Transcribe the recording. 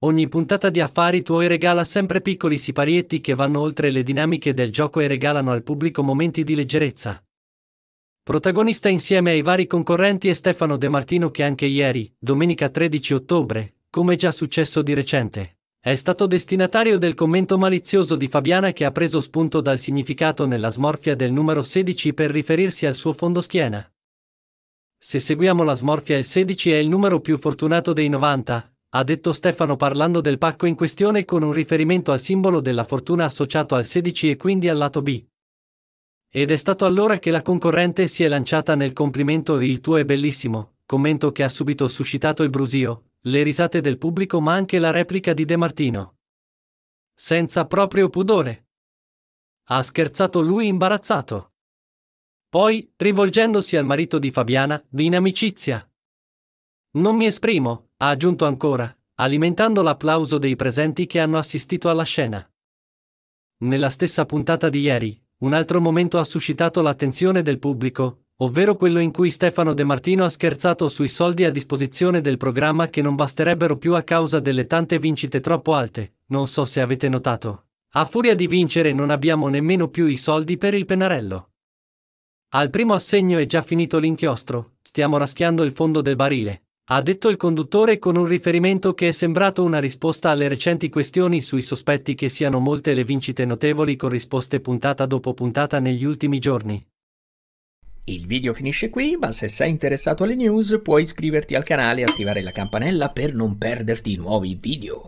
Ogni puntata di Affari Tuoi regala sempre piccoli siparietti che vanno oltre le dinamiche del gioco e regalano al pubblico momenti di leggerezza. Protagonista insieme ai vari concorrenti è Stefano De Martino che anche ieri, domenica 13 ottobre, come già successo di recente, è stato destinatario del commento malizioso di Fabiana che ha preso spunto dal significato nella smorfia del numero 16 per riferirsi al suo fondoschiena. Se seguiamo la smorfia il 16 è il numero più fortunato dei 90, ha detto Stefano parlando del pacco in questione con un riferimento al simbolo della fortuna associato al 16 e quindi al lato B. Ed è stato allora che la concorrente si è lanciata nel complimento Il tuo è bellissimo, commento che ha subito suscitato il brusio, le risate del pubblico ma anche la replica di De Martino. Senza proprio pudore. Ha scherzato lui imbarazzato. Poi, rivolgendosi al marito di Fabiana, di in amicizia. Non mi esprimo, ha aggiunto ancora, alimentando l'applauso dei presenti che hanno assistito alla scena. Nella stessa puntata di ieri, un altro momento ha suscitato l'attenzione del pubblico, ovvero quello in cui Stefano De Martino ha scherzato sui soldi a disposizione del programma che non basterebbero più a causa delle tante vincite troppo alte, non so se avete notato. A furia di vincere non abbiamo nemmeno più i soldi per il pennarello. Al primo assegno è già finito l'inchiostro, stiamo raschiando il fondo del barile, ha detto il conduttore con un riferimento che è sembrato una risposta alle recenti questioni sui sospetti che siano molte le vincite notevoli con risposte puntata dopo puntata negli ultimi giorni. Il video finisce qui, ma se sei interessato alle news puoi iscriverti al canale e attivare la campanella per non perderti i nuovi video.